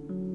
thank you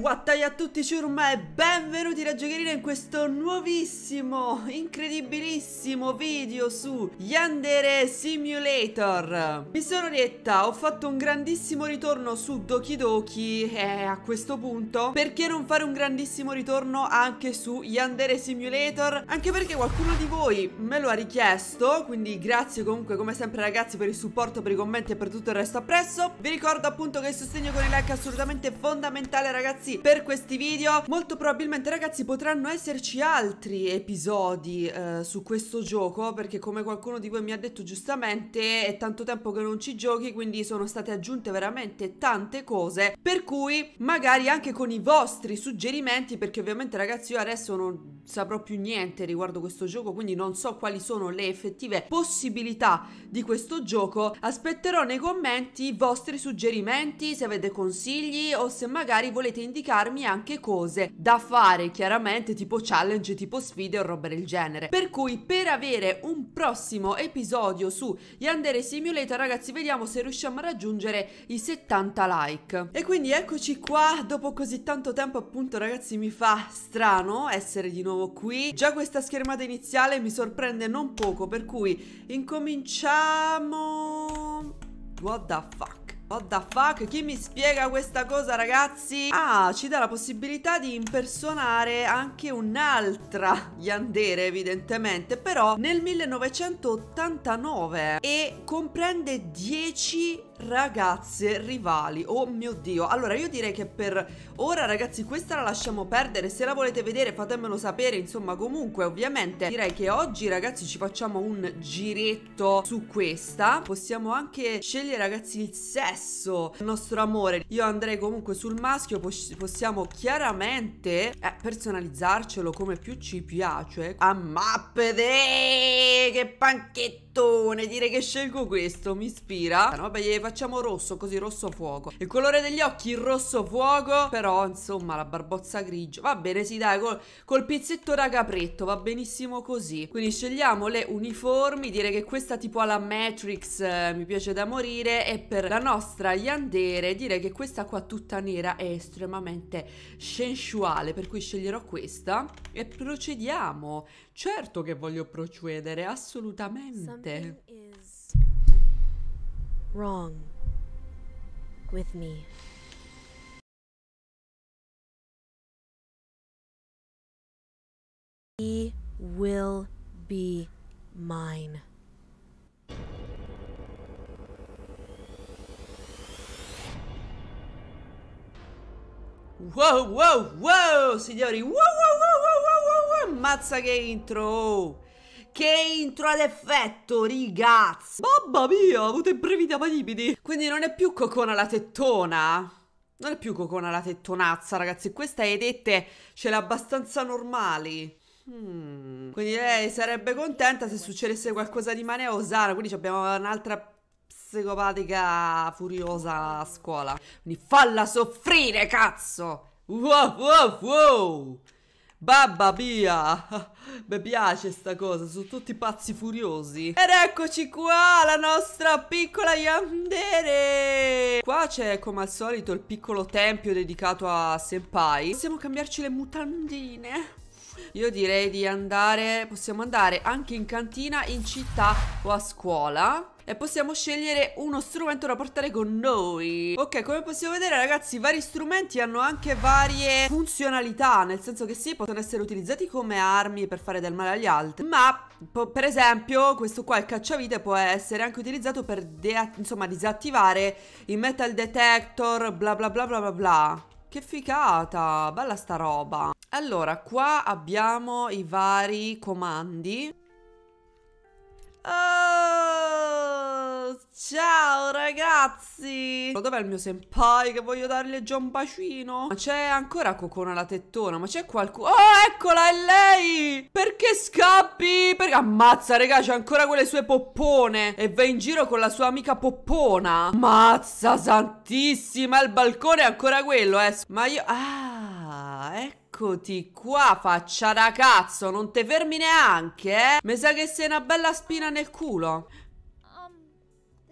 Wattai a tutti ciurma e benvenuti da Giocherina in questo nuovissimo, incredibilissimo video su Yandere Simulator Mi sono detta, ho fatto un grandissimo ritorno su Doki Doki e a questo punto perché non fare un grandissimo ritorno anche su Yandere Simulator? Anche perché qualcuno di voi me lo ha richiesto, quindi grazie comunque come sempre ragazzi per il supporto, per i commenti e per tutto il resto appresso Vi ricordo appunto che il sostegno con il like è assolutamente fondamentale ragazzi ragazzi per questi video Molto probabilmente ragazzi potranno esserci altri episodi eh, su questo gioco Perché come qualcuno di voi mi ha detto giustamente è tanto tempo che non ci giochi Quindi sono state aggiunte veramente tante cose Per cui magari anche con i vostri suggerimenti Perché ovviamente ragazzi io adesso non saprò più niente riguardo questo gioco, quindi non so quali sono le effettive possibilità di questo gioco. Aspetterò nei commenti i vostri suggerimenti, se avete consigli o se magari volete indicarmi anche cose da fare, chiaramente tipo challenge, tipo sfide o roba del genere. Per cui per avere un prossimo episodio su Yandere Simulator, ragazzi, vediamo se riusciamo a raggiungere i 70 like. E quindi eccoci qua, dopo così tanto tempo appunto ragazzi mi fa strano essere di nuovo nuovo qui Già questa schermata iniziale mi sorprende non poco Per cui incominciamo What the fuck What the fuck? Chi mi spiega questa cosa ragazzi? Ah, ci dà la possibilità di impersonare anche un'altra Yandere evidentemente Però nel 1989 E comprende 10 ragazze rivali. Oh mio Dio. Allora, io direi che per ora, ragazzi, questa la lasciamo perdere. Se la volete vedere, fatemelo sapere. Insomma, comunque, ovviamente, direi che oggi, ragazzi, ci facciamo un giretto su questa. Possiamo anche scegliere, ragazzi, il sesso, il nostro amore. Io andrei comunque sul maschio. Pos possiamo chiaramente eh, personalizzarcelo come più ci piace. A mappe de... Che panchettone! Direi che scelgo questo, mi ispira. No, vabbè, gli faccio facciamo rosso, così rosso fuoco. Il colore degli occhi rosso fuoco, però insomma la barbozza grigio. Va bene, sì dai, col, col pizzetto da capretto, va benissimo così. Quindi scegliamo le uniformi, direi che questa tipo alla Matrix eh, mi piace da morire e per la nostra Yandere direi che questa qua tutta nera è estremamente sensuale, per cui sceglierò questa e procediamo. Certo che voglio procedere, assolutamente. Something is wrong with me. He will be mine. Wow, wow, wow, signori! Wow, wow, wow, wow, wow, wow, wow! Mazza che intro! che intro ad effetto, rigaz! Mamma mia, ho avuto i brividi amanibili! Quindi non è più cocona la tettona? Non è più cocona la tettonazza, ragazzi. Questa Edette ce l'ha abbastanza normali. Hmm. Quindi lei sarebbe contenta se succedesse qualcosa di male a Osara. Quindi abbiamo un'altra psicopatica furiosa a scuola. Quindi falla soffrire, cazzo! Wow, wow, wow! Babba mia! Mi piace sta cosa, sono tutti pazzi furiosi. Ed eccoci qua, la nostra piccola Yandere! Qua c'è come al solito il piccolo tempio dedicato a Senpai. Possiamo cambiarci le mutandine. Io direi di andare, possiamo andare anche in cantina, in città o a scuola e possiamo scegliere uno strumento da portare con noi Ok come possiamo vedere ragazzi vari strumenti hanno anche varie funzionalità Nel senso che sì possono essere utilizzati come armi per fare del male agli altri Ma per esempio questo qua il cacciavite può essere anche utilizzato per insomma disattivare i metal detector bla bla bla bla bla bla che figata, bella sta roba Allora, qua abbiamo i vari comandi Oh ciao ragazzi Dov'è il mio senpai che voglio dargli già un bacino? Ma c'è ancora Cocona la tettona, ma c'è qualcuno Oh eccola è lei Perché scappi? Perché ammazza raga c'è ancora quelle sue poppone E va in giro con la sua amica poppona Mazza santissima Il balcone è ancora quello eh Ma io Ah ecco Eccoti qua, faccia da cazzo, non te fermi neanche, eh? Mi sa che sei una bella spina nel culo.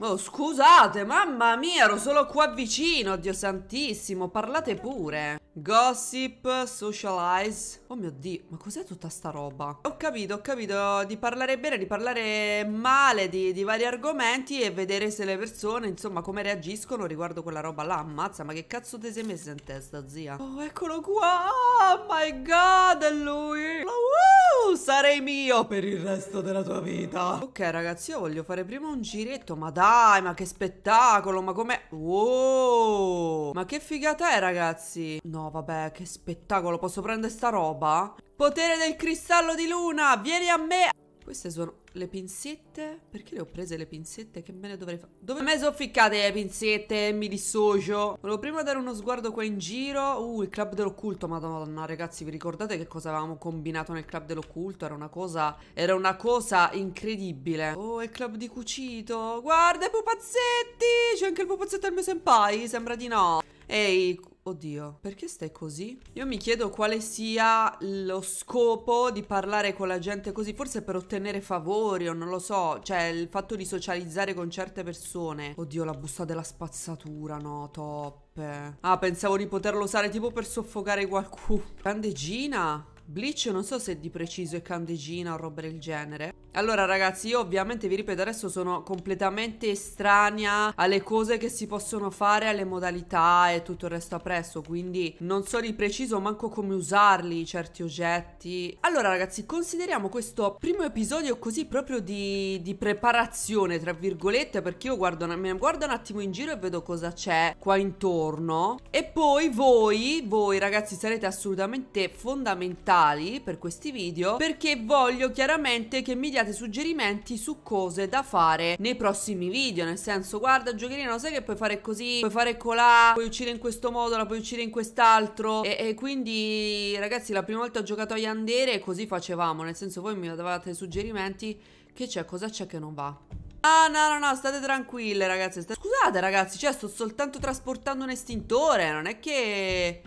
Oh, scusate, mamma mia, ero solo qua vicino, Dio santissimo, parlate pure. Gossip, socialize. Oh mio Dio, ma cos'è tutta sta roba? Ho capito, ho capito di parlare bene, di parlare male di, di, vari argomenti e vedere se le persone, insomma, come reagiscono riguardo quella roba là. Ammazza, ma che cazzo ti sei messa in testa, zia? Oh, eccolo qua! Oh my god, è lui! Oh, wow! Oh, sarei mio per il resto della tua vita Ok ragazzi io voglio fare prima un giretto Ma dai ma che spettacolo Ma com'è? Wow Ma che figata è ragazzi No vabbè che spettacolo Posso prendere sta roba? Potere del cristallo di luna Vieni a me queste sono le pinzette. Perché le ho prese le pinzette? Che me ne dovrei fare? Dove me sono ficcate le pinzette? Mi dissocio. Volevo prima dare uno sguardo qua in giro. Uh, il club dell'occulto. Madonna, ragazzi, vi ricordate che cosa avevamo combinato nel club dell'occulto? Era una cosa... Era una cosa incredibile. Oh, il club di cucito. Guarda i pupazzetti! C'è anche il pupazzetto del mio senpai. Sembra di no. Ehi... Oddio, perché stai così? Io mi chiedo quale sia lo scopo di parlare con la gente così, forse per ottenere favori o non lo so, cioè il fatto di socializzare con certe persone. Oddio, la busta della spazzatura, no, top. Ah, pensavo di poterlo usare tipo per soffocare qualcuno. Candegina. Bleach non so se di preciso è Candegina o roba del genere. Allora ragazzi io ovviamente vi ripeto adesso sono completamente estranea alle cose che si possono fare, alle modalità e tutto il resto appresso quindi non so di preciso manco come usarli certi oggetti. Allora ragazzi consideriamo questo primo episodio così proprio di, di preparazione tra virgolette perché io guardo, guardo un attimo in giro e vedo cosa c'è qua intorno e poi voi, voi ragazzi sarete assolutamente fondamentali speciali per questi video perché voglio chiaramente che mi diate suggerimenti su cose da fare nei prossimi video, nel senso guarda giocherino sai che puoi fare così, puoi fare colà, puoi uccidere in questo modo, la puoi uccidere in quest'altro e, e, quindi ragazzi la prima volta ho giocato a Yandere e così facevamo, nel senso voi mi davate suggerimenti che c'è, cosa c'è che non va. Ah, no, no, no, state tranquille, ragazzi. State... Scusate, ragazzi, cioè, sto soltanto trasportando un estintore. Non è che...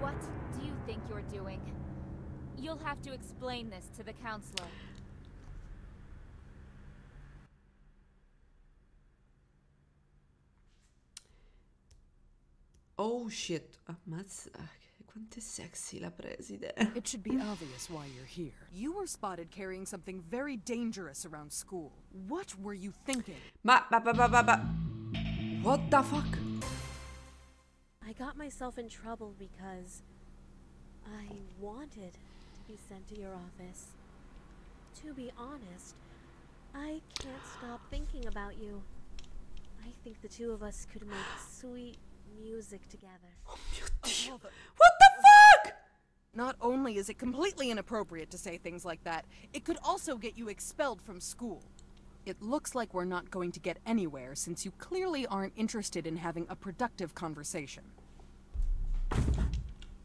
What? You'll have to explain this to the counselor. Oh shit, ammazza, quanto è sexy la preside. It should be obvious why you're here. You were spotted carrying something very dangerous around school. What were you thinking? Ma, ba, ba, ba, ba, ba. What the fuck? I got myself in trouble because I wanted be sent to your office. To be honest, I can't stop thinking about you. I think the two of us could make sweet music together. Oh, oh, what the fuck? Not only is it completely inappropriate to say things like that, it could also get you expelled from school. It looks like we're not going to get anywhere since you clearly aren't interested in having a productive conversation.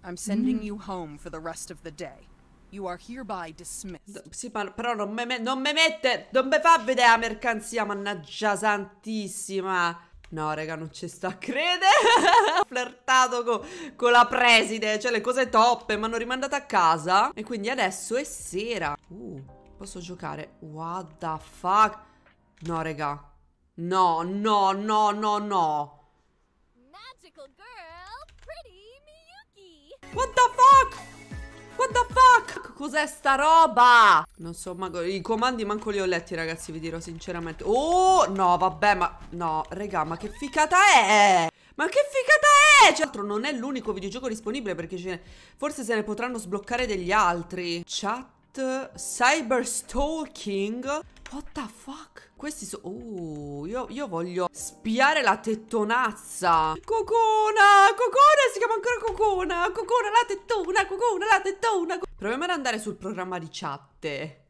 I'm sending mm. you home for the rest of the day. You are hereby dismissed. Sì, però non me, non me mette, non me fa vedere la mercanzia, mannaggia santissima. No, raga, non ci sta, a credere. Ho flirtato co con la preside, cioè le cose toppe, mi hanno rimandata a casa. E quindi adesso è sera. Uh, posso giocare. What the fuck? No, raga. No, no, no, no, no. Magical girl, pretty Miyuki. What the fuck? What the fuck? Cos'è sta roba? Non so, ma i comandi manco li ho letti, ragazzi, vi dirò sinceramente. Oh, no, vabbè, ma... No, regà, ma che ficata è? Ma che figata è? Cioè, altro non è l'unico videogioco disponibile perché ce ne... forse se ne potranno sbloccare degli altri. Chat, cyber stalking. What the fuck? Questi sono... Uh, io, io, voglio spiare la tettonazza. Cocona, Cocona, si chiama ancora Cocona. Cocona, la tettona, Cocona, la tettona. Proviamo ad andare sul programma di chatte.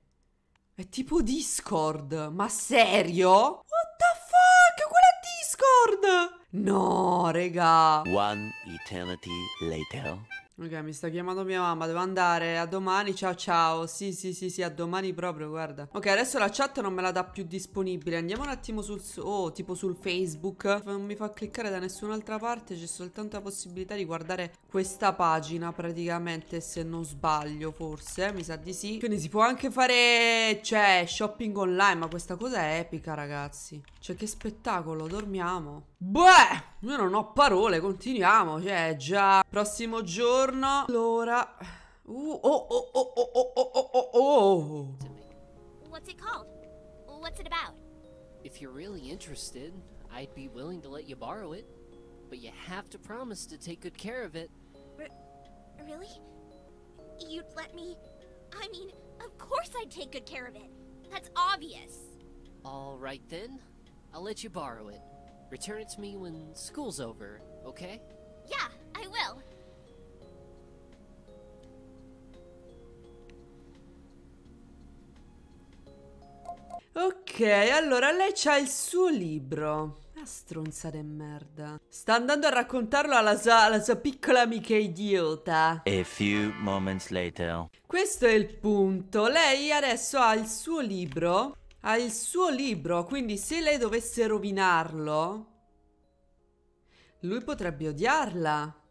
È tipo Discord. Ma serio? What the fuck? Quella è Discord? No, regà. One eternity later. Ok, mi sta chiamando mia mamma, devo andare, a domani, ciao ciao, sì sì sì sì, a domani proprio, guarda Ok, adesso la chat non me la dà più disponibile, andiamo un attimo sul, oh, tipo sul Facebook Non mi fa cliccare da nessun'altra parte, c'è soltanto la possibilità di guardare questa pagina praticamente, se non sbaglio forse, mi sa di sì Quindi si può anche fare, cioè, shopping online, ma questa cosa è epica ragazzi Cioè che spettacolo, dormiamo Beh, io non ho parole, continuiamo, cioè già prossimo giorno. Allora... Uh, oh, oh, oh, oh, oh, oh, oh, oh, oh. What's it called? What's it about? If you're really interested, I'd be willing to let you borrow it. But you have to promise to take good care of it. R really? You'd let me... I mean, of course I'd take good care of it. That's obvious. All right then. I'll let you borrow it. Return it to me when school's over, okay? Yeah, I will. Ok, allora lei c'ha il suo libro. La ah, stronza di merda. Sta andando a raccontarlo alla sua, alla sua, piccola amica idiota. A few moments later. Questo è il punto. Lei adesso ha il suo libro ha il suo libro, quindi se lei dovesse rovinarlo, lui potrebbe odiarla.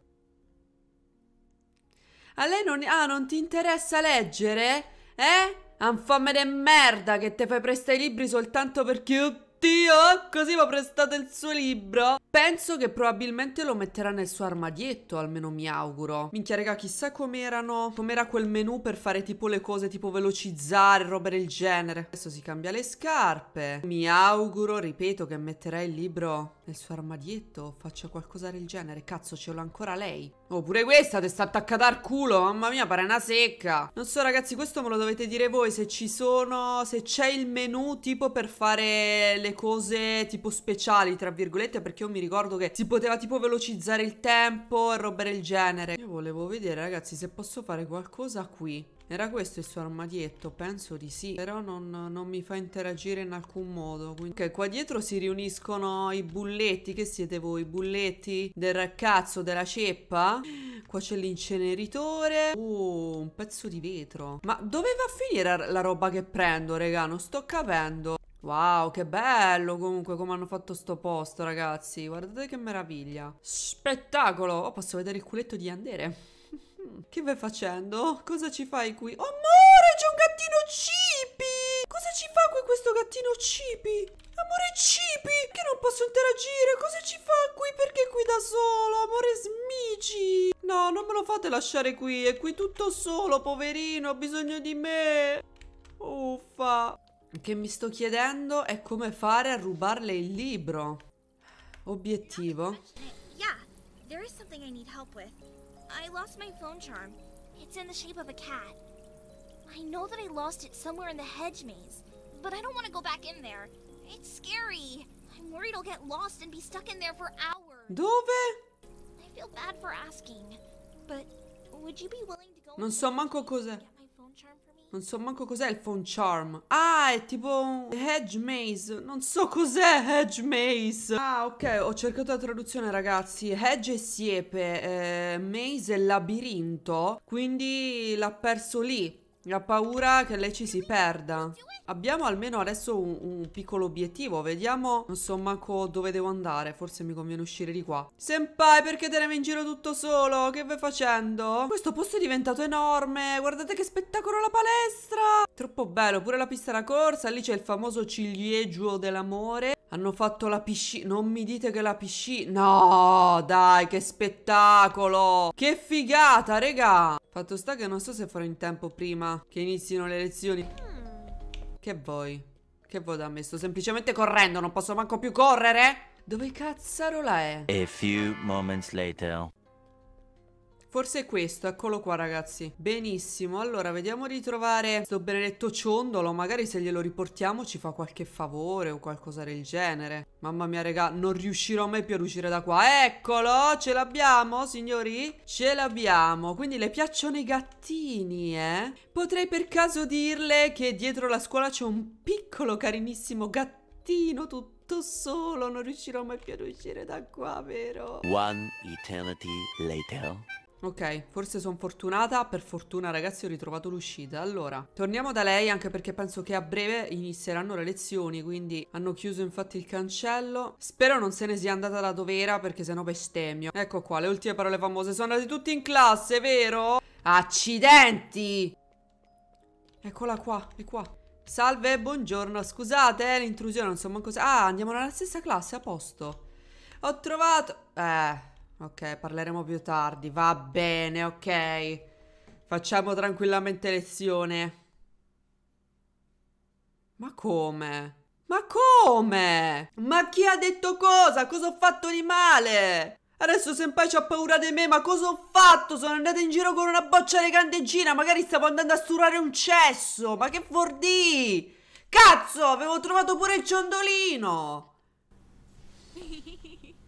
A lei non... Ah, non ti interessa leggere? Eh? Anfame de merda che te fai prestare i libri soltanto perché... Oddio, così mi ha prestato il suo libro. Penso che probabilmente lo metterà nel suo armadietto, almeno mi auguro. Minchia, raga, chissà com'erano. Com'era quel menu per fare tipo le cose tipo velocizzare, roba del genere. Adesso si cambia le scarpe. Mi auguro, ripeto, che metterà il libro nel suo armadietto. Faccia qualcosa del genere. Cazzo, ce l'ha ancora lei. Oppure oh, questa ti sta attaccata al culo. Mamma mia, pare una secca. Non so, ragazzi, questo me lo dovete dire voi se ci sono. Se c'è il menu tipo per fare le cose tipo speciali, tra virgolette, perché io mi ricordo ricordo che si poteva tipo velocizzare il tempo e roba del genere Io volevo vedere ragazzi se posso fare qualcosa qui era questo il suo armadietto? Penso di sì Però non, non mi fa interagire in alcun modo quindi... Ok qua dietro si riuniscono i bulletti Che siete voi? I bulletti del cazzo della ceppa? Qua c'è l'inceneritore Oh un pezzo di vetro Ma dove va a finire la roba che prendo raga? Non sto capendo Wow, che bello comunque come hanno fatto sto posto, ragazzi. Guardate che meraviglia. Spettacolo! Oh, posso vedere il culetto di Andere. che vai facendo? Cosa ci fai qui? Oh, amore, c'è un gattino cipi! Cosa ci fa qui questo gattino cipi? Amore cipi, che non posso interagire. Cosa ci fa qui? Perché qui da solo? Amore smici. No, non me lo fate lasciare qui. È qui tutto solo, poverino. Ha bisogno di me. Uffa che mi sto chiedendo è come fare a rubarle il libro. Obiettivo. Yeah, there is something I need help with. I lost my phone charm. It's in the shape of a cat. I know that I lost it somewhere in the hedge maze, but I don't want to go back in there. It's scary. I'm worried I'll get lost and be stuck in there for hours. Dove? I feel bad for asking, but would you be willing to go Non so manco cos'è. Non so manco cos'è il phone charm. Ah, è tipo un hedge maze. Non so cos'è hedge maze. Ah, ok, ho cercato la traduzione, ragazzi. Hedge e siepe, eh, maze è labirinto. Quindi l'ha perso lì. Ha paura che lei ci si perda. Abbiamo almeno adesso un, un, piccolo obiettivo. Vediamo, non so manco dove devo andare. Forse mi conviene uscire di qua. Senpai, perché tenermi in giro tutto solo? Che vai facendo? Questo posto è diventato enorme. Guardate che spettacolo la palestra. Troppo bello. Pure la pista da corsa. Lì c'è il famoso ciliegio dell'amore. Hanno fatto la piscina. Non mi dite che la piscina. No, dai, che spettacolo. Che figata, regà. Fatto sta che non so se farò in tempo prima che inizino le lezioni. Che vuoi? Che vuoi da me? Sto semplicemente correndo, non posso manco più correre? Dove cazzarola è? A few moments later. Forse è questo, eccolo qua ragazzi. Benissimo, allora vediamo di trovare sto benedetto ciondolo, magari se glielo riportiamo ci fa qualche favore o qualcosa del genere. Mamma mia raga, non riuscirò mai più ad uscire da qua. Eccolo, ce l'abbiamo signori? Ce l'abbiamo, quindi le piacciono i gattini, eh? Potrei per caso dirle che dietro la scuola c'è un piccolo carinissimo gattino tutto solo, non riuscirò mai più ad uscire da qua, vero? One eternity later. Ok, forse sono fortunata, per fortuna ragazzi ho ritrovato l'uscita. Allora, torniamo da lei anche perché penso che a breve inizieranno le lezioni, quindi hanno chiuso infatti il cancello. Spero non se ne sia andata la dovera perché sennò bestemmio. Ecco qua, le ultime parole famose, sono andati tutti in classe, vero? Accidenti! Eccola qua, è qua. Salve, buongiorno, scusate eh, l'intrusione, non so manco se... Ah, andiamo nella stessa classe, a posto. Ho trovato... Eh... Ok, parleremo più tardi. Va bene, ok. Facciamo tranquillamente lezione. Ma come? Ma come? Ma chi ha detto cosa? Cosa ho fatto di male? Adesso senpai c'ha paura di me, ma cosa ho fatto? Sono andata in giro con una boccia di candeggina, magari stavo andando a sturare un cesso, ma che fordì? Cazzo, avevo trovato pure il ciondolino!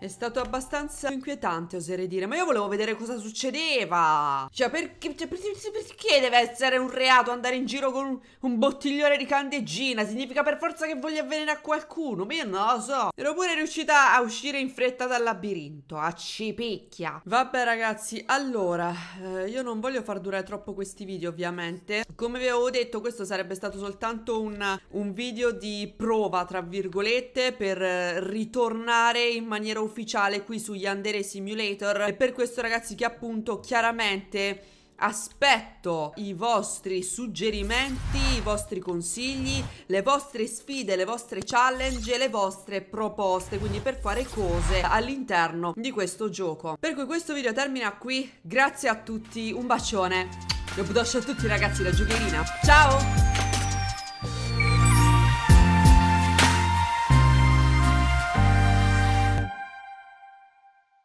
È stato abbastanza inquietante, oserei dire. Ma io volevo vedere cosa succedeva. Cioè, perché, cioè, perché deve essere un reato andare in giro con un, un, bottiglione di candeggina? Significa per forza che voglio a qualcuno? Ma io non lo so. Ero pure riuscita a uscire in fretta dal labirinto. A cipicchia. Vabbè, ragazzi. Allora, eh, io non voglio far durare troppo questi video, ovviamente. Come vi avevo detto, questo sarebbe stato soltanto un, un video di prova, tra virgolette, per eh, ritornare in maniera ufficiale ufficiale qui su Yandere Simulator e per questo ragazzi che appunto chiaramente aspetto i vostri suggerimenti, i vostri consigli, le vostre sfide, le vostre challenge, le vostre proposte, quindi per fare cose all'interno di questo gioco. Per cui questo video termina qui, grazie a tutti, un bacione, e un a tutti ragazzi da Giocherina, ciao!